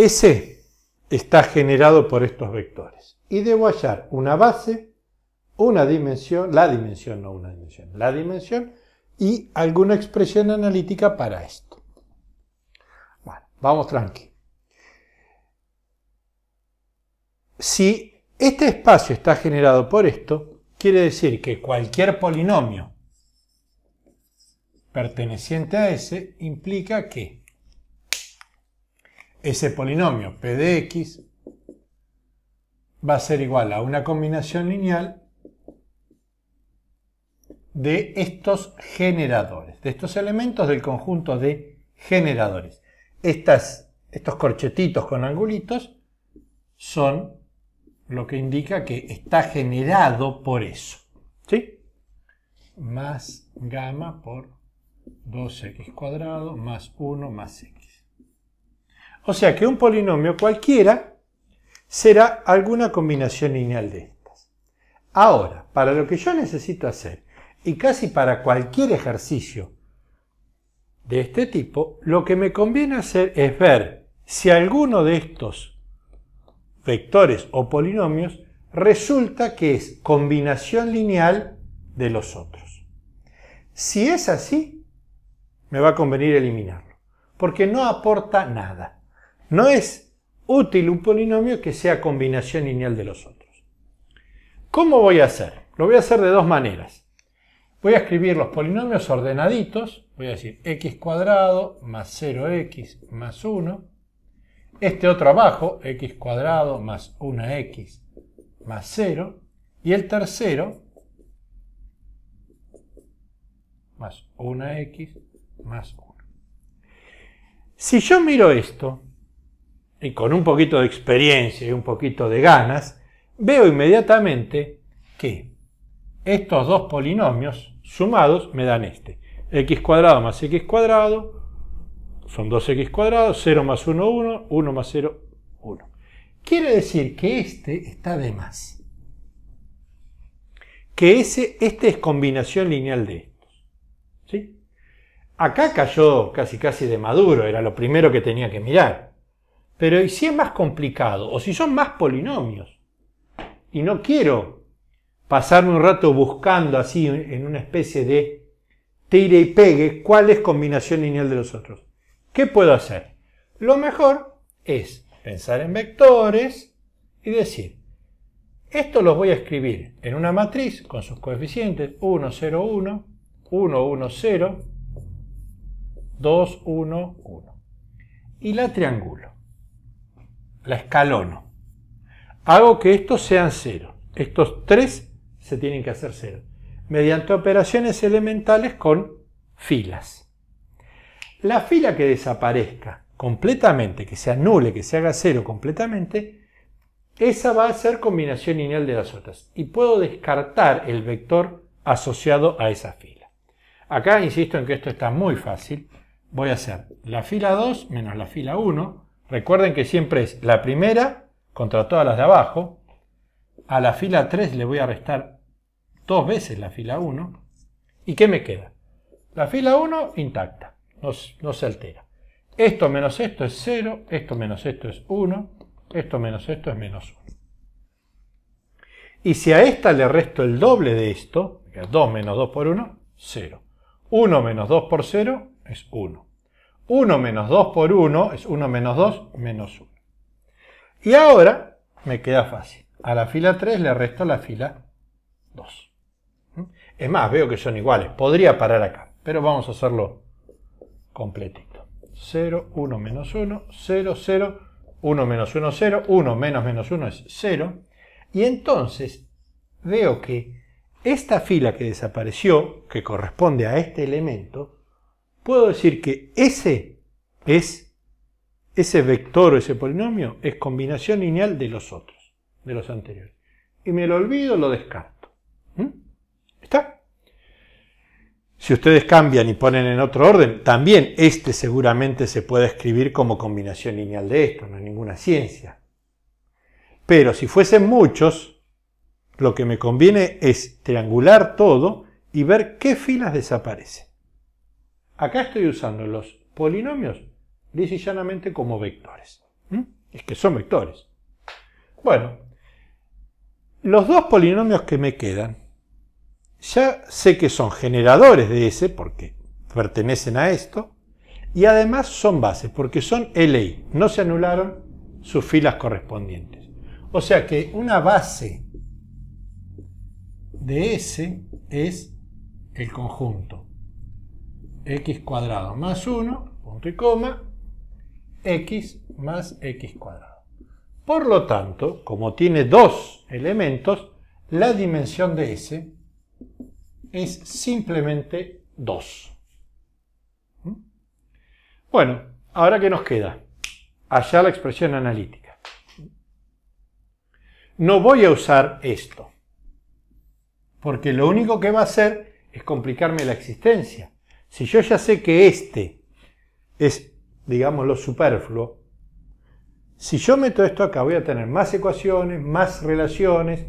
S está generado por estos vectores. Y debo hallar una base, una dimensión, la dimensión, no una dimensión, la dimensión y alguna expresión analítica para esto. Bueno, vamos tranqui. Si este espacio está generado por esto, quiere decir que cualquier polinomio perteneciente a S implica que ese polinomio p de x va a ser igual a una combinación lineal de estos generadores, de estos elementos del conjunto de generadores. Estas, estos corchetitos con angulitos son lo que indica que está generado por eso. ¿Sí? Más gamma por 2 x cuadrado más 1 más x. O sea que un polinomio cualquiera será alguna combinación lineal de estas. Ahora, para lo que yo necesito hacer, y casi para cualquier ejercicio de este tipo, lo que me conviene hacer es ver si alguno de estos vectores o polinomios resulta que es combinación lineal de los otros. Si es así, me va a convenir eliminarlo, porque no aporta nada. No es útil un polinomio que sea combinación lineal de los otros. ¿Cómo voy a hacer? Lo voy a hacer de dos maneras. Voy a escribir los polinomios ordenaditos. Voy a decir x cuadrado más 0x más 1. Este otro abajo, x cuadrado más 1x más 0. Y el tercero, más 1x más 1. Si yo miro esto, y con un poquito de experiencia y un poquito de ganas, veo inmediatamente que estos dos polinomios sumados me dan este. x cuadrado más x cuadrado son 2x cuadrados, 0 más 1, 1, 1 más 0, 1. Quiere decir que este está de más. Que ese, este es combinación lineal de estos. ¿sí? Acá cayó casi casi de maduro, era lo primero que tenía que mirar. Pero ¿y si es más complicado? ¿O si son más polinomios? Y no quiero pasarme un rato buscando así en una especie de tire y pegue cuál es combinación lineal de los otros. ¿Qué puedo hacer? Lo mejor es pensar en vectores y decir, esto los voy a escribir en una matriz con sus coeficientes 1, 0, 1, 1, 1, 0, 2, 1, 1. Y la triángulo la escalono. Hago que estos sean cero. Estos tres se tienen que hacer cero. Mediante operaciones elementales con filas. La fila que desaparezca completamente, que se anule, que se haga cero completamente, esa va a ser combinación lineal de las otras. Y puedo descartar el vector asociado a esa fila. Acá insisto en que esto está muy fácil. Voy a hacer la fila 2 menos la fila 1 Recuerden que siempre es la primera contra todas las de abajo. A la fila 3 le voy a restar dos veces la fila 1. ¿Y qué me queda? La fila 1 intacta, no, se altera. Esto menos esto es 0, esto menos esto es 1, esto menos esto es menos 1. Y si a esta le resto el doble de esto, que es 2 menos 2 por 1, 0. 1 menos 2 por 0 es 1. 1 menos 2 por 1 es 1 menos 2 menos 1. Y ahora me queda fácil. A la fila 3 le resto la fila 2. ¿Mm? Es más, veo que son iguales. Podría parar acá, pero vamos a hacerlo completito. 0, 1 menos 1, 0, 0, 1 menos 1, 0, 1 menos menos 1 es 0. Y entonces veo que esta fila que desapareció, que corresponde a este elemento, puedo decir que ese es, ese vector o ese polinomio es combinación lineal de los otros, de los anteriores. Y me lo olvido, lo descarto. ¿Mm? ¿Está? Si ustedes cambian y ponen en otro orden, también este seguramente se puede escribir como combinación lineal de esto, no hay ninguna ciencia. Pero si fuesen muchos, lo que me conviene es triangular todo y ver qué filas desaparecen. Acá estoy usando los polinomios lisa llanamente como vectores. Es que son vectores. Bueno, los dos polinomios que me quedan, ya sé que son generadores de S, porque pertenecen a esto, y además son bases, porque son LI, no se anularon sus filas correspondientes. O sea que una base de S es el conjunto x cuadrado más 1, punto y coma, x más x cuadrado. Por lo tanto, como tiene dos elementos, la dimensión de S es simplemente 2. ¿Mm? Bueno, ahora ¿qué nos queda? Allá la expresión analítica. No voy a usar esto, porque lo único que va a hacer es complicarme la existencia. Si yo ya sé que este es, digamos, lo superfluo, si yo meto esto acá voy a tener más ecuaciones, más relaciones,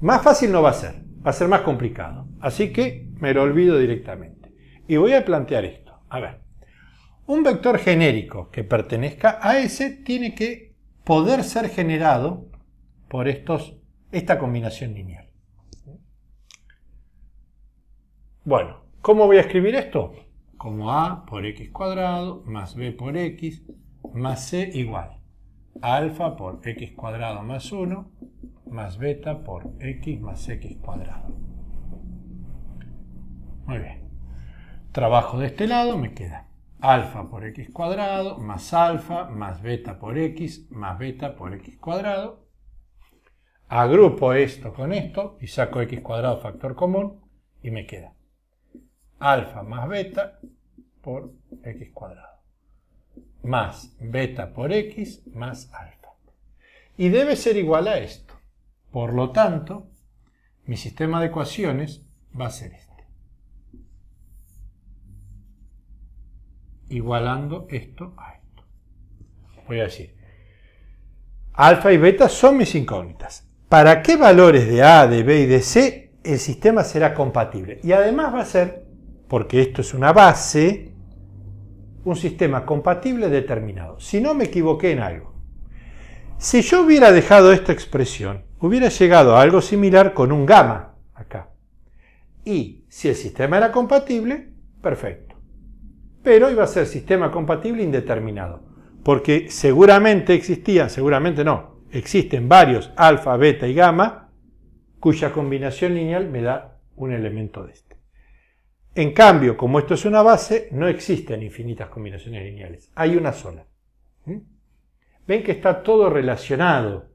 más fácil no va a ser, va a ser más complicado. Así que me lo olvido directamente. Y voy a plantear esto. A ver, un vector genérico que pertenezca a ese tiene que poder ser generado por estos, esta combinación lineal. Bueno, ¿Cómo voy a escribir esto? Como a por x cuadrado más b por x más c igual. Alfa por x cuadrado más 1 más beta por x más x cuadrado. Muy bien. Trabajo de este lado, me queda alfa por x cuadrado más alfa más beta por x más beta por x cuadrado. Agrupo esto con esto y saco x cuadrado factor común y me queda alfa más beta por x cuadrado, más beta por x más alfa. Y debe ser igual a esto. Por lo tanto, mi sistema de ecuaciones va a ser este. Igualando esto a esto. Voy a decir, alfa y beta son mis incógnitas. ¿Para qué valores de A, de B y de C el sistema será compatible? Y además va a ser porque esto es una base, un sistema compatible determinado. Si no me equivoqué en algo. Si yo hubiera dejado esta expresión, hubiera llegado a algo similar con un gamma acá. Y si el sistema era compatible, perfecto. Pero iba a ser sistema compatible indeterminado, porque seguramente existían, seguramente no, existen varios alfa, beta y gamma cuya combinación lineal me da un elemento de este. En cambio, como esto es una base, no existen infinitas combinaciones lineales. Hay una sola. ¿Mm? Ven que está todo relacionado.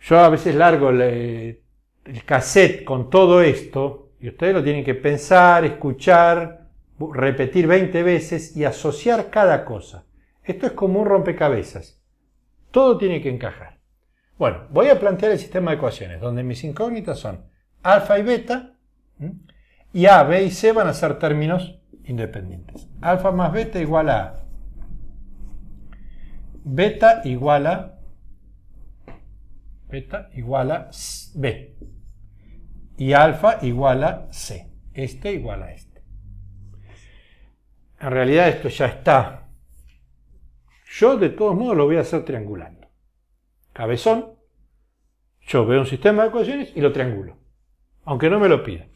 Yo a veces largo el cassette con todo esto y ustedes lo tienen que pensar, escuchar, repetir 20 veces y asociar cada cosa. Esto es como un rompecabezas. Todo tiene que encajar. Bueno, voy a plantear el sistema de ecuaciones, donde mis incógnitas son alfa y beta, ¿Mm? Y A, B y C van a ser términos independientes. Alfa más beta igual a Beta igual a beta igual a B. Y alfa igual a C. Este igual a este. En realidad esto ya está. Yo de todos modos lo voy a hacer triangulando. Cabezón. Yo veo un sistema de ecuaciones y lo triangulo. Aunque no me lo pida.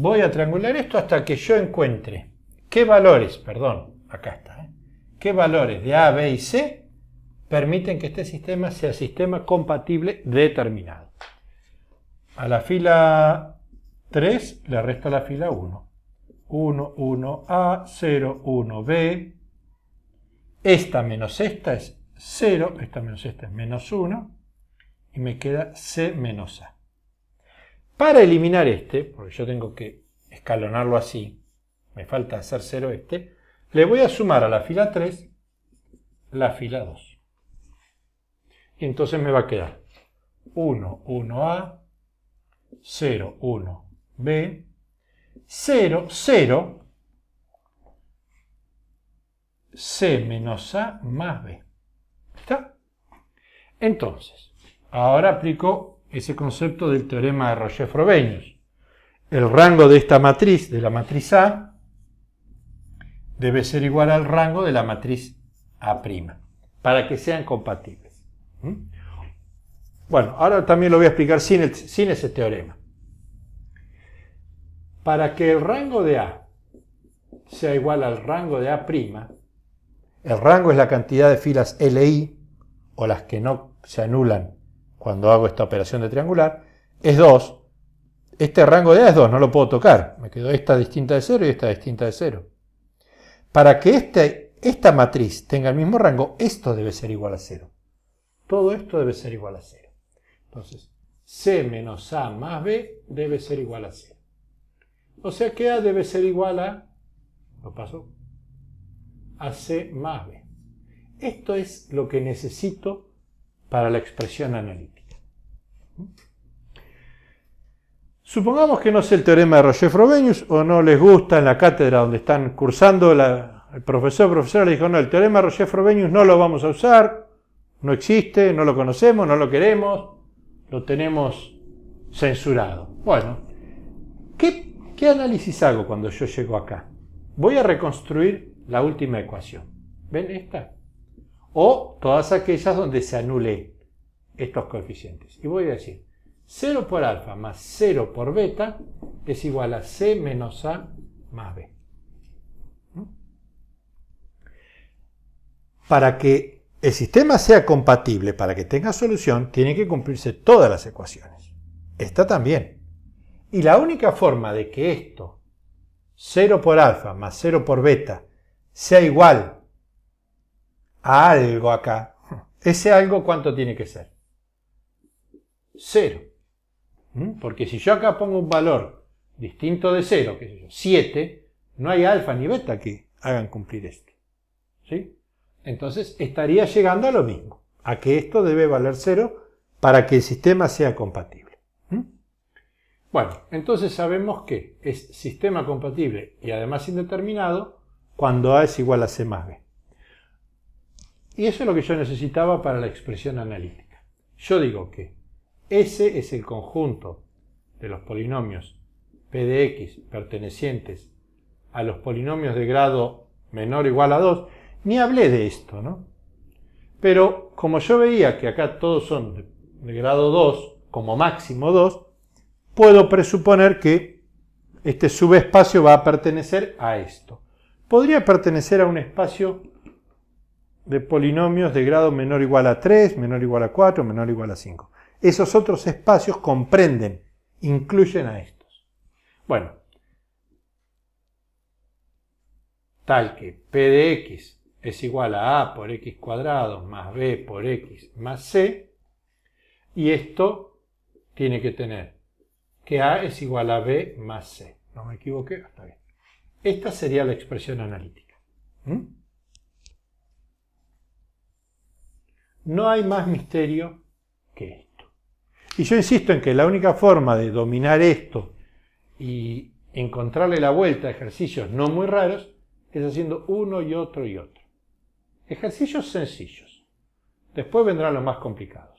voy a triangular esto hasta que yo encuentre qué valores, perdón, acá está, ¿eh? qué valores de A, B y C permiten que este sistema sea sistema compatible determinado. A la fila 3 le resta la fila 1. 1, 1A, 0, 1B. Esta menos esta es 0, esta menos esta es menos 1. Y me queda C menos A. Para eliminar este, porque yo tengo que escalonarlo así, me falta hacer 0 este, le voy a sumar a la fila 3 la fila 2. Y entonces me va a quedar 1, 1A, 0, 1, B, 0, 0, C menos A más B. ¿Está? Entonces, ahora aplico ese concepto del teorema de Roger-Frobenius. El rango de esta matriz, de la matriz A, debe ser igual al rango de la matriz A', para que sean compatibles. ¿Mm? Bueno, ahora también lo voy a explicar sin, sin ese teorema. Para que el rango de A sea igual al rango de A', el rango es la cantidad de filas LI o las que no se anulan cuando hago esta operación de triangular, es 2. Este rango de A es 2, no lo puedo tocar. Me quedó esta distinta de 0 y esta distinta de 0. Para que este, esta matriz tenga el mismo rango, esto debe ser igual a 0. Todo esto debe ser igual a 0. Entonces, C menos A más B debe ser igual a 0. O sea que A debe ser igual a, lo paso, a C más B. Esto es lo que necesito para la expresión analítica. Supongamos que no sé el teorema de Roger Frobenius o no les gusta en la cátedra donde están cursando, el profesor profesor le dijo, no, el teorema de Roger Frobenius no lo vamos a usar, no existe, no lo conocemos, no lo queremos, lo tenemos censurado. Bueno, ¿qué, qué análisis hago cuando yo llego acá? Voy a reconstruir la última ecuación. ¿Ven esta? o todas aquellas donde se anulen estos coeficientes. Y voy a decir, 0 por alfa más 0 por beta es igual a C menos A más B. Para que el sistema sea compatible, para que tenga solución, tiene que cumplirse todas las ecuaciones. Esta también. Y la única forma de que esto, 0 por alfa más 0 por beta, sea igual algo acá. ¿Ese algo cuánto tiene que ser? Cero. ¿Mm? Porque si yo acá pongo un valor distinto de cero, que es 7, no hay alfa ni beta que hagan cumplir esto. ¿Sí? Entonces estaría llegando a lo mismo, a que esto debe valer cero para que el sistema sea compatible. ¿Mm? Bueno, entonces sabemos que es sistema compatible y además indeterminado cuando A es igual a C más B. Y eso es lo que yo necesitaba para la expresión analítica. Yo digo que ese es el conjunto de los polinomios p de x pertenecientes a los polinomios de grado menor o igual a 2, ni hablé de esto, ¿no? Pero como yo veía que acá todos son de, de grado 2, como máximo 2, puedo presuponer que este subespacio va a pertenecer a esto. Podría pertenecer a un espacio de polinomios de grado menor o igual a 3, menor o igual a 4, menor o igual a 5. Esos otros espacios comprenden, incluyen a estos. Bueno, tal que P de X es igual a A por X cuadrado más B por X más C, y esto tiene que tener que A es igual a B más C. No me equivoqué, está bien. Esta sería la expresión analítica. ¿Mm? No hay más misterio que esto. Y yo insisto en que la única forma de dominar esto y encontrarle la vuelta a ejercicios no muy raros es haciendo uno y otro y otro. Ejercicios sencillos. Después vendrán los más complicados.